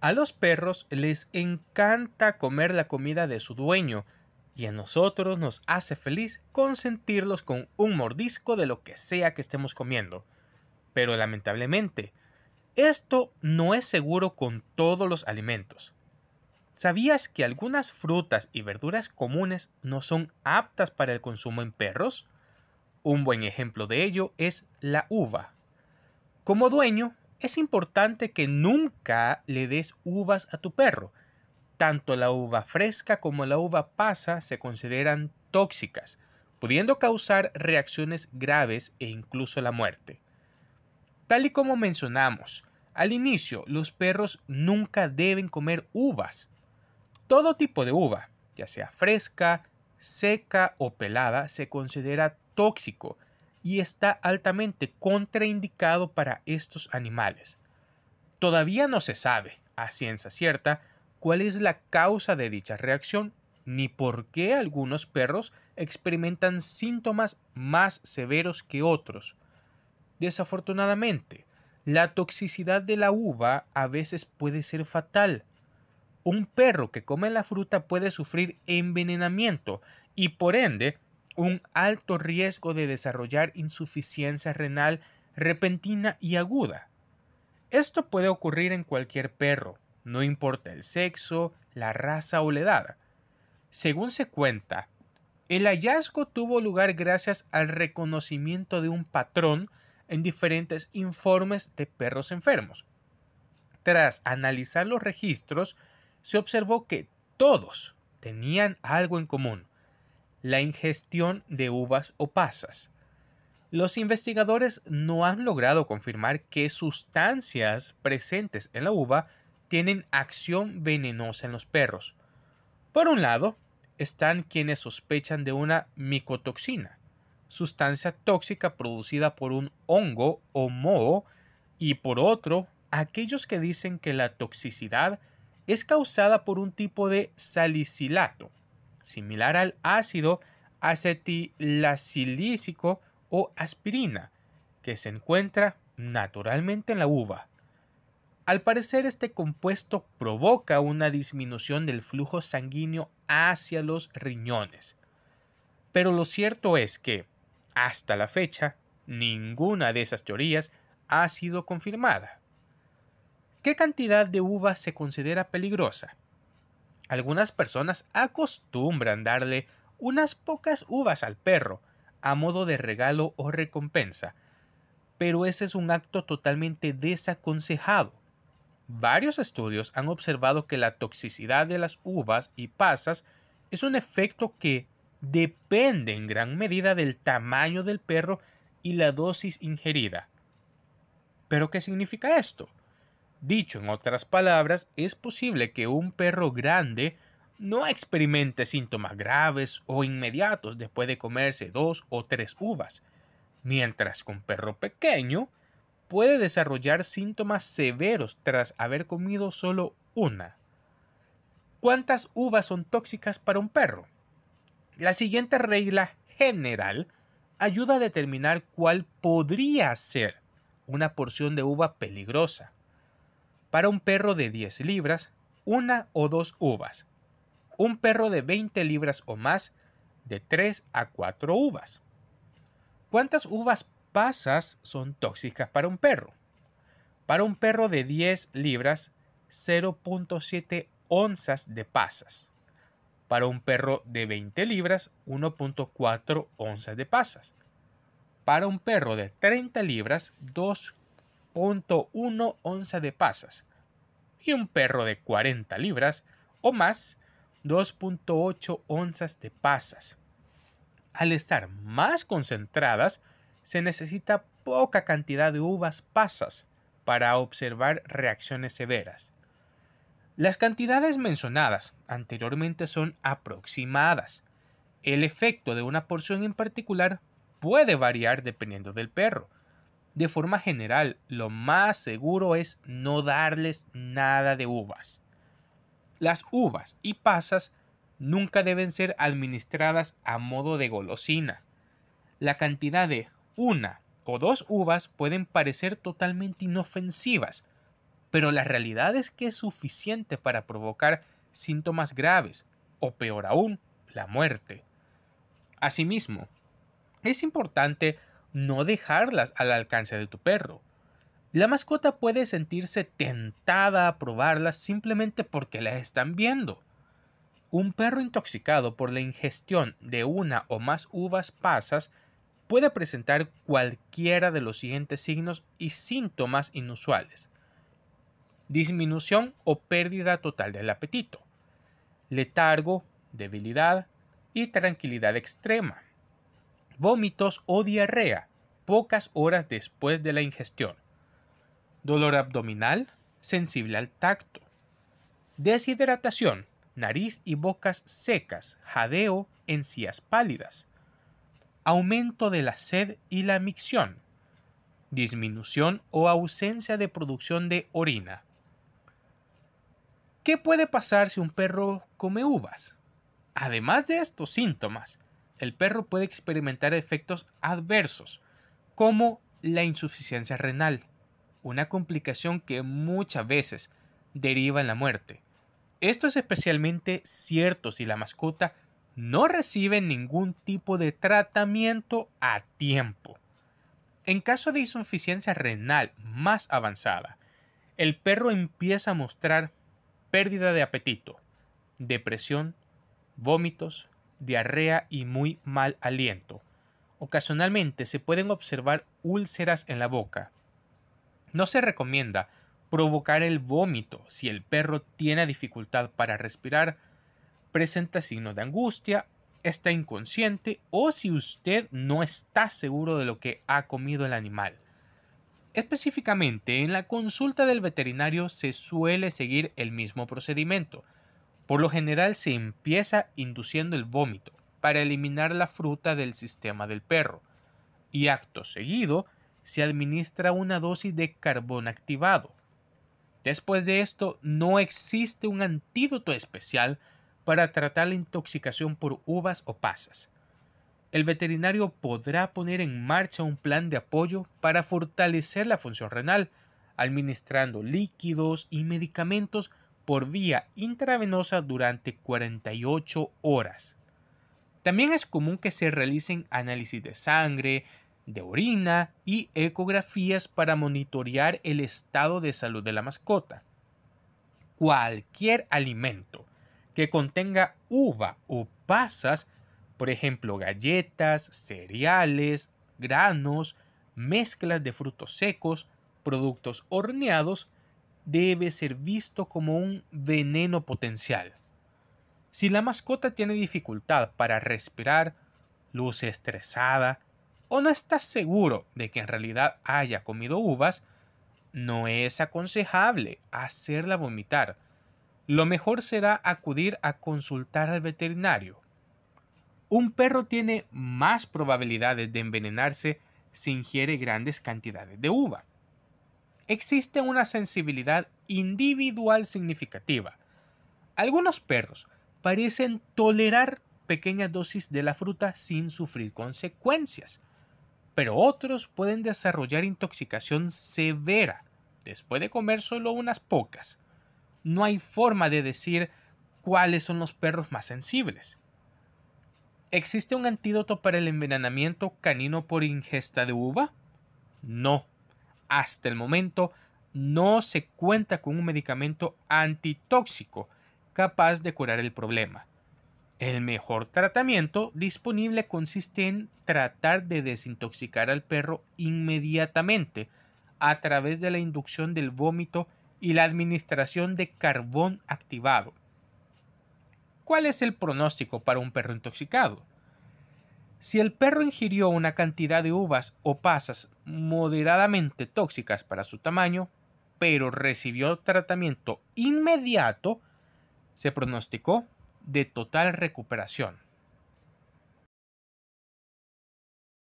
A los perros les encanta comer la comida de su dueño y a nosotros nos hace feliz consentirlos con un mordisco de lo que sea que estemos comiendo. Pero lamentablemente, esto no es seguro con todos los alimentos. ¿Sabías que algunas frutas y verduras comunes no son aptas para el consumo en perros? Un buen ejemplo de ello es la uva. Como dueño, es importante que nunca le des uvas a tu perro. Tanto la uva fresca como la uva pasa se consideran tóxicas, pudiendo causar reacciones graves e incluso la muerte. Tal y como mencionamos, al inicio los perros nunca deben comer uvas. Todo tipo de uva, ya sea fresca, seca o pelada, se considera tóxico y está altamente contraindicado para estos animales. Todavía no se sabe, a ciencia cierta, cuál es la causa de dicha reacción ni por qué algunos perros experimentan síntomas más severos que otros. Desafortunadamente, la toxicidad de la uva a veces puede ser fatal. Un perro que come la fruta puede sufrir envenenamiento y por ende un alto riesgo de desarrollar insuficiencia renal repentina y aguda. Esto puede ocurrir en cualquier perro, no importa el sexo, la raza o la edad. Según se cuenta, el hallazgo tuvo lugar gracias al reconocimiento de un patrón en diferentes informes de perros enfermos. Tras analizar los registros, se observó que todos tenían algo en común, la ingestión de uvas o pasas. Los investigadores no han logrado confirmar qué sustancias presentes en la uva tienen acción venenosa en los perros. Por un lado, están quienes sospechan de una micotoxina, sustancia tóxica producida por un hongo o moho y por otro, aquellos que dicen que la toxicidad es causada por un tipo de salicilato, similar al ácido acetilacilícico o aspirina, que se encuentra naturalmente en la uva. Al parecer este compuesto provoca una disminución del flujo sanguíneo hacia los riñones. Pero lo cierto es que hasta la fecha, ninguna de esas teorías ha sido confirmada. ¿Qué cantidad de uvas se considera peligrosa? Algunas personas acostumbran darle unas pocas uvas al perro, a modo de regalo o recompensa, pero ese es un acto totalmente desaconsejado. Varios estudios han observado que la toxicidad de las uvas y pasas es un efecto que depende en gran medida del tamaño del perro y la dosis ingerida. ¿Pero qué significa esto? Dicho en otras palabras, es posible que un perro grande no experimente síntomas graves o inmediatos después de comerse dos o tres uvas, mientras que un perro pequeño puede desarrollar síntomas severos tras haber comido solo una. ¿Cuántas uvas son tóxicas para un perro? La siguiente regla general ayuda a determinar cuál podría ser una porción de uva peligrosa. Para un perro de 10 libras, una o dos uvas. Un perro de 20 libras o más, de 3 a 4 uvas. ¿Cuántas uvas pasas son tóxicas para un perro? Para un perro de 10 libras, 0.7 onzas de pasas para un perro de 20 libras 1.4 onzas de pasas, para un perro de 30 libras 2.1 onzas de pasas y un perro de 40 libras o más 2.8 onzas de pasas. Al estar más concentradas, se necesita poca cantidad de uvas pasas para observar reacciones severas. Las cantidades mencionadas anteriormente son aproximadas. El efecto de una porción en particular puede variar dependiendo del perro. De forma general, lo más seguro es no darles nada de uvas. Las uvas y pasas nunca deben ser administradas a modo de golosina. La cantidad de una o dos uvas pueden parecer totalmente inofensivas, pero la realidad es que es suficiente para provocar síntomas graves o peor aún, la muerte. Asimismo, es importante no dejarlas al alcance de tu perro. La mascota puede sentirse tentada a probarlas simplemente porque las están viendo. Un perro intoxicado por la ingestión de una o más uvas pasas puede presentar cualquiera de los siguientes signos y síntomas inusuales disminución o pérdida total del apetito, letargo, debilidad y tranquilidad extrema, vómitos o diarrea pocas horas después de la ingestión, dolor abdominal, sensible al tacto, deshidratación, nariz y bocas secas, jadeo, encías pálidas, aumento de la sed y la micción, disminución o ausencia de producción de orina, ¿Qué puede pasar si un perro come uvas? Además de estos síntomas, el perro puede experimentar efectos adversos, como la insuficiencia renal, una complicación que muchas veces deriva en la muerte. Esto es especialmente cierto si la mascota no recibe ningún tipo de tratamiento a tiempo. En caso de insuficiencia renal más avanzada, el perro empieza a mostrar pérdida de apetito, depresión, vómitos, diarrea y muy mal aliento. Ocasionalmente se pueden observar úlceras en la boca. No se recomienda provocar el vómito si el perro tiene dificultad para respirar, presenta signos de angustia, está inconsciente o si usted no está seguro de lo que ha comido el animal. Específicamente, en la consulta del veterinario se suele seguir el mismo procedimiento. Por lo general se empieza induciendo el vómito para eliminar la fruta del sistema del perro y acto seguido se administra una dosis de carbón activado. Después de esto no existe un antídoto especial para tratar la intoxicación por uvas o pasas el veterinario podrá poner en marcha un plan de apoyo para fortalecer la función renal, administrando líquidos y medicamentos por vía intravenosa durante 48 horas. También es común que se realicen análisis de sangre, de orina y ecografías para monitorear el estado de salud de la mascota. Cualquier alimento que contenga uva o pasas por ejemplo, galletas, cereales, granos, mezclas de frutos secos, productos horneados, debe ser visto como un veneno potencial. Si la mascota tiene dificultad para respirar, luce estresada o no está seguro de que en realidad haya comido uvas, no es aconsejable hacerla vomitar. Lo mejor será acudir a consultar al veterinario un perro tiene más probabilidades de envenenarse si ingiere grandes cantidades de uva. Existe una sensibilidad individual significativa. Algunos perros parecen tolerar pequeñas dosis de la fruta sin sufrir consecuencias, pero otros pueden desarrollar intoxicación severa después de comer solo unas pocas. No hay forma de decir cuáles son los perros más sensibles. ¿Existe un antídoto para el envenenamiento canino por ingesta de uva? No. Hasta el momento no se cuenta con un medicamento antitóxico capaz de curar el problema. El mejor tratamiento disponible consiste en tratar de desintoxicar al perro inmediatamente a través de la inducción del vómito y la administración de carbón activado ¿Cuál es el pronóstico para un perro intoxicado? Si el perro ingirió una cantidad de uvas o pasas moderadamente tóxicas para su tamaño, pero recibió tratamiento inmediato, se pronosticó de total recuperación.